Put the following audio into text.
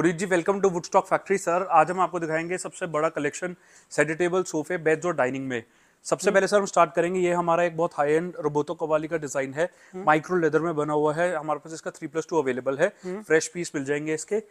पुरीत ji welcome to wood stock factory sir आज हम आपको दिखाएंगे सबसे बड़ा कलेक्शन सेडी सोफे बेड्स और डाइनिंग में सबसे पहले सर हम स्टार्ट करेंगे ये हमारा एक बहुत हाई एंड रोबोतो कवाली का डिजाइन है माइक्रो हम्म। लेदर में बना हुआ है हमारे पास इसका थ्री प्लस टू अवेलेबल है फ्रेश हम्म। पीस मिल जाएंगे इसके